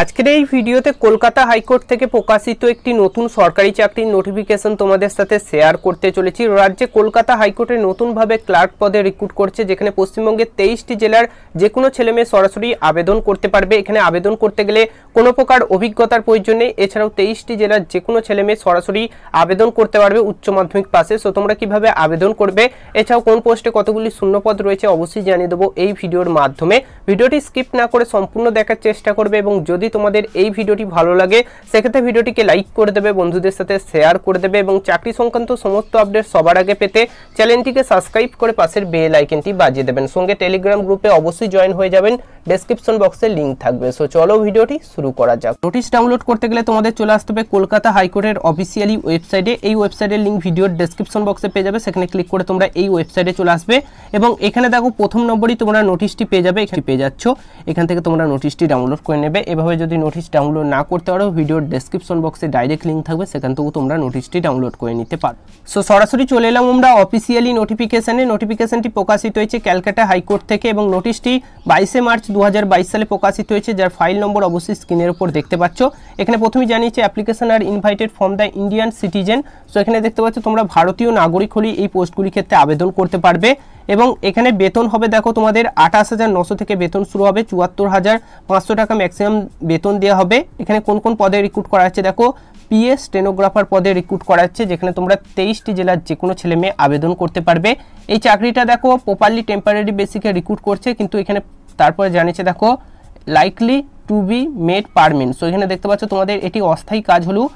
আজকের এই ভিডিওতে কলকাতা হাইকোর্ট থেকে প্রকাশিত একটি নতুন সরকারি চাকরির নোটিফিকেশন তোমাদের সাথে শেয়ার করতে চলেছি রাজ্যে কলকাতা হাইকোর্টে নতুনভাবে ক্লার্ক পদে রিক্রুট করছে যেখানে পশ্চিমবঙ্গের তেইশটি জেলার যে কোনো ছেলেমেয়ে সরাসরি আবেদন করতে পারবে এখানে আবেদন করতে গেলে কোনো প্রকার অভিজ্ঞতার প্রয়োজন নেই এছাড়াও তেইশটি জেলার যে কোনো ছেলেমেয়ে সরাসরি আবেদন করতে পারবে উচ্চ মাধ্যমিক পাশে সো তোমরা কীভাবে আবেদন করবে এছাড়াও কোন পোস্টে কতগুলি শূন্যপদ রয়েছে অবশ্যই জানিয়ে দেবো এই ভিডিওর মাধ্যমে ভিডিওটি স্কিপ না করে সম্পূর্ণ দেখার চেষ্টা করবে এবং যদি যদি তোমাদের এই ভিডিওটি ভালো লাগে সেক্ষেত্রে ভিডিওটিকে লাইক করে দেবে বন্ধুদের সাথে শেয়ার করে দেবে এবং চাকরি সংক্রান্ত সমস্ত আপডেট সবার আগে পেতে চ্যানেলটিকে সাবস্ক্রাইব করে পাশের বেল আইকনটি বাজিয়ে দেবেন সঙ্গে টেলিগ্রাম গ্রুপে অবশ্যই জয়েন হয়ে যাবেন ডেসক্রিপশন বক্সে লিঙ্ক থাকবে সো চলো ভিডিওটি শুরু করা যাক নোটিশ ডাউনলোড করতে গেলে তোমাদের চলে আসতে হবে কলকাতা হাইকোর্টের অফিসিয়ালি ওয়েবসাইটে এই ওয়েবসাইটের লিঙ্ক ভিডিওর ডেসক্রিপশন বক্সে পেয়ে যাবে সেখানে ক্লিক করে তোমরা এই ওয়েবসাইটে চলে আসবে এবং এখানে দেখো প্রথম নম্বরই তোমরা নোটিশটি পেয়ে যাবে এখানে পেয়ে যাচ্ছ এখান থেকে তোমরা নোটিশটি ডাউনলোড করে নেবে এভাবে হয়ে যদি নোটিশ ডাউনলোড না করতে পারো ভিডিওর ডেসক্রিপশন বক্সে ডাইরেক্ট লিঙ্ক থাকবে সেখান থেকেও তোমরা নোটিশটি ডাউনলোড করে নিতে পারো সো সরাসরি চলে এলাম আমরা অফিসিয়ালি নোটিফিকেশানে নোটিফিকেশানটি প্রকাশিত হয়েছে ক্যালকাটা হাইকোর্ট থেকে এবং নোটিশটি বাইশে মার্চ দু সালে প্রকাশিত হয়েছে যার ফাইল নম্বর অবশ্যই স্ক্রিনের উপর দেখতে পাচ্ছ এখানে প্রথমে জানিয়েছে অ্যাপ্লিকেশন আর invited from the Indian citizen so এখানে দেখতে পাচ্ছ তোমরা ভারতীয় নাগরিক হলেই এই পোস্টগুলির ক্ষেত্রে আবেদন করতে পারবে এবং এখানে বেতন হবে দেখো তোমাদের আঠাশ হাজার নশো থেকে বেতন শুরু হবে চুয়াত্তর হাজার পাঁচশো টাকা ম্যাক্সিমাম বেতন দেওয়া হবে এখানে কোন কোন পদে রিক্রুট করা হচ্ছে দেখো পিএস স্টেনোগ্রাফার পদে রিক্রুট করা হচ্ছে যেখানে তোমরা তেইশটি জেলার যে কোনো ছেলে মেয়ে আবেদন করতে পারবে এই চাকরিটা দেখো প্রপারলি টেম্পারারি বেসিকে রিক্রুট করছে কিন্তু এখানে তারপরে জানিয়েছে দেখো likely to be made permanent so এখানে দেখতে পাচ্ছ তোমাদের এটি অস্থায়ী কাজ হলেও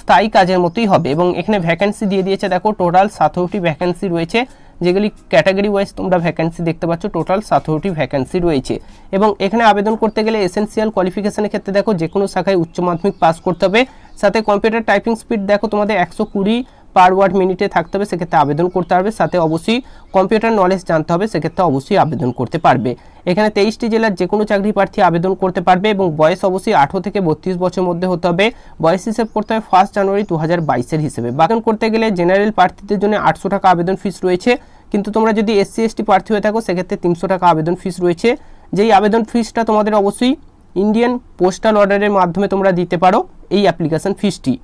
স্থায়ী কাজের মতোই হবে এবং এখানে ভ্যাকেন্সি দিয়ে দিয়েছে দেখো টোটাল সাতটি ভ্যাকেন্সি রয়েছে যেগুলি ক্যাটাগরি ওয়াইজ তোমরা ভ্যাকেন্সি দেখতে পাচ্ছ টোটাল সতেরোটি ভ্যাকেন্সি রয়েছে এবং এখানে আবেদন করতে গেলে এসেন্সিয়াল কোয়ালিফিকেশনের ক্ষেত্রে দেখো যে কোনো শাখায় উচ্চ মাধ্যমিক পাস করতে হবে সাথে কম্পিউটার টাইপিং স্পিড দেখো তোমাদের একশো কুড়ি পার ওয়ার্ড মিনিটে থাকতে হবে সেক্ষেত্রে আবেদন করতে পারবে সাথে অবশ্যই কম্পিউটার নলেজ জানতে হবে সেক্ষেত্রে অবশ্যই আবেদন করতে পারবে এখানে তেইশটি জেলার যে কোনো চাকরি প্রার্থী আবেদন করতে পারবে এবং বয়স অবশ্যই আঠেরো থেকে বত্রিশ বছর মধ্যে হতে হবে বয়স হিসেব করতে হবে ফার্স্ট জানুয়ারি দু হাজার বাইশের হিসেবে বাগান করতে গেলে জেনারেল প্রার্থীদের জন্য আটশো টাকা আবেদন ফিস রয়েছে কিন্তু তোমরা যদি এসসি এসটি প্রার্থী হয়ে থাকো সেক্ষেত্রে তিনশো টাকা আবেদন ফিস রয়েছে যেই আবেদন ফিসটা তোমাদের অবশ্যই ইন্ডিয়ান পোস্টাল অর্ডারের মাধ্যমে তোমরা দিতে পারো এই অ্যাপ্লিকেশান ফিসটি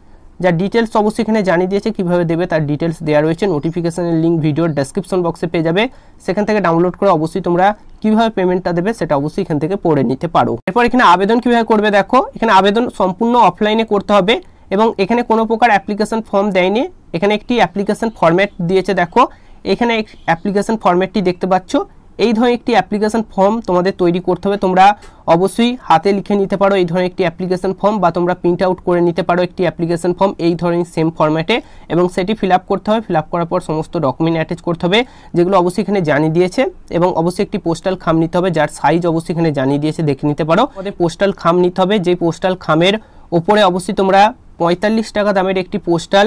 যার ডিটেলস অবশ্যই এখানে জানিয়ে দিয়েছে কীভাবে দেবে তার ডিটেলস দেওয়া রয়েছে নোটিফিকেশানের লিঙ্ক ভিডিওর ডেসক্রিপশন বক্সে পেয়ে যাবে সেখান থেকে ডাউনলোড করে অবশ্যই তোমরা কীভাবে পেমেন্টটা দেবে সেটা অবশ্যই এখান থেকে পড়ে নিতে পারো এরপর এখানে আবেদন কীভাবে করবে দেখো এখানে আবেদন সম্পূর্ণ অফলাইনে করতে হবে এবং এখানে কোনো প্রকার অ্যাপ্লিকেশন ফর্ম দেয়নি এখানে একটি অ্যাপ্লিকেশন ফর্ম্যাট দিয়েছে দেখো এখানে অ্যাপ্লিকেশান ফর্ম্যাটটি দেখতে পাচ্ছ এই ধরনের একটি অ্যাপ্লিকেশান ফর্ম তোমাদের তৈরি করতে হবে তোমরা অবশ্যই হাতে লিখে নিতে পারো এই ধরনের একটি অ্যাপ্লিকেশান ফর্ম বা তোমরা প্রিন্ট আউট করে নিতে পারো একটি অ্যাপ্লিকেশান ফর্ম এই ধরনের সেম ফর্ম্যাটে এবং সেটি ফিল করতে হবে ফিল করার পর সমস্ত ডকুমেন্ট অ্যাটাচ করতে হবে যেগুলো অবশ্যই এখানে জানিয়ে দিয়েছে এবং অবশ্যই একটি পোস্টাল খাম নিতে হবে যার সাইজ অবশ্যই এখানে জানিয়ে দিয়েছে দেখে নিতে পারো আমাদের পোস্টাল খাম নিতে হবে যে পোস্টাল খামের ওপরে অবশ্যই তোমরা পঁয়তাল্লিশ টাকা দামের একটি পোস্টাল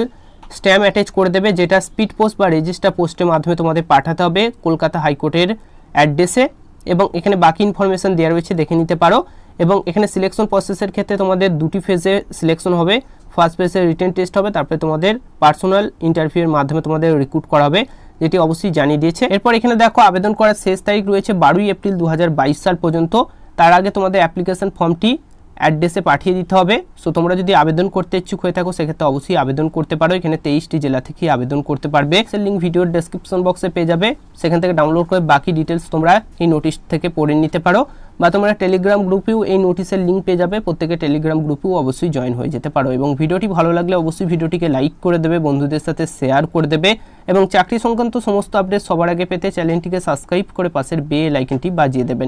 স্ট্যাম্প অ্যাটাচ করে দেবে যেটা স্পিড পোস্ট বা রেজিস্টার পোস্টের মাধ্যমে তোমাদের পাঠাতে হবে কলকাতা হাইকোর্টের অ্যাড্রেসে এবং এখানে বাকি ইনফরমেশান দেওয়া রয়েছে দেখে নিতে পারো এবং এখানে সিলেকশন প্রসেসের ক্ষেত্রে তোমাদের দুটি ফেজে সিলেকশন হবে ফার্স্ট ফেজে রিটেন টেস্ট হবে তারপরে তোমাদের পার্সোনাল ইন্টারভিউয়ের মাধ্যমে তোমাদের রিক্রুট করা হবে যেটি অবশ্যই জানিয়ে দিয়েছে এরপর এখানে দেখো আবেদন করার শেষ তারিখ রয়েছে বারোই এপ্রিল দু সাল পর্যন্ত তার আগে তোমাদের অ্যাপ্লিকেশন ফর্মটি অ্যাড্রেসে পাঠিয়ে দিতে হবে সো তোমরা যদি আবেদন করতে ইচ্ছুক হয়ে থাকো সেক্ষেত্রে অবশ্যই আবেদন করতে পারো এখানে তেইশটি জেলা থেকে আবেদন করতে পারবে সে লিঙ্ক ভিডিওর ডেসক্রিপশন বক্সে পেয়ে যাবে সেখান থেকে ডাউনলোড করে বাকি ডিটেলস তোমরা এই নোটিশ থেকে পড়ে নিতে পারো বা তোমরা টেলিগ্রাম গ্রুপেও এই নোটিশের লিঙ্ক পেয়ে যাবে প্রত্যেকের টেলিগ্রাম গ্রুপেও অবশ্যই জয়েন হয়ে যেতে পারো এবং ভিডিওটি ভালো লাগলে অবশ্যই ভিডিওটিকে লাইক করে দেবে বন্ধুদের সাথে শেয়ার করে দেবে এবং চাকরি সংক্রান্ত সমস্ত আপডেট সবার আগে পেতে চ্যানেলটিকে সাবস্ক্রাইব করে পাশের বেল আইকনটি বাজিয়ে দেবেন